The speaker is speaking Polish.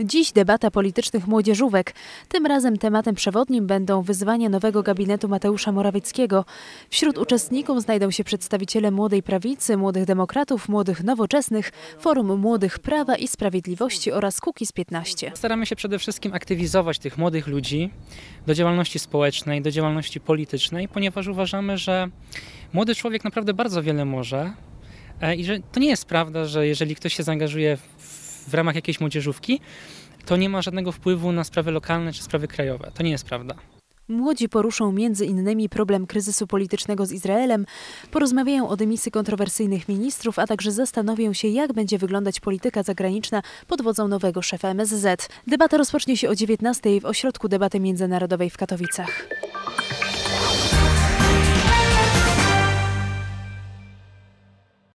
Dziś debata politycznych młodzieżówek. Tym razem tematem przewodnim będą wyzwania nowego gabinetu Mateusza Morawieckiego. Wśród uczestników znajdą się przedstawiciele Młodej Prawicy, Młodych Demokratów, Młodych Nowoczesnych, Forum Młodych Prawa i Sprawiedliwości oraz Kukiz 15. Staramy się przede wszystkim aktywizować tych młodych ludzi do działalności społecznej, do działalności politycznej, ponieważ uważamy, że młody człowiek naprawdę bardzo wiele może. E, I że to nie jest prawda, że jeżeli ktoś się zaangażuje w w ramach jakiejś młodzieżówki, to nie ma żadnego wpływu na sprawy lokalne czy sprawy krajowe. To nie jest prawda. Młodzi poruszą między innymi problem kryzysu politycznego z Izraelem, porozmawiają o dymisji kontrowersyjnych ministrów, a także zastanowią się, jak będzie wyglądać polityka zagraniczna pod wodzą nowego szefa MSZ. Debata rozpocznie się o 19 w Ośrodku Debaty Międzynarodowej w Katowicach.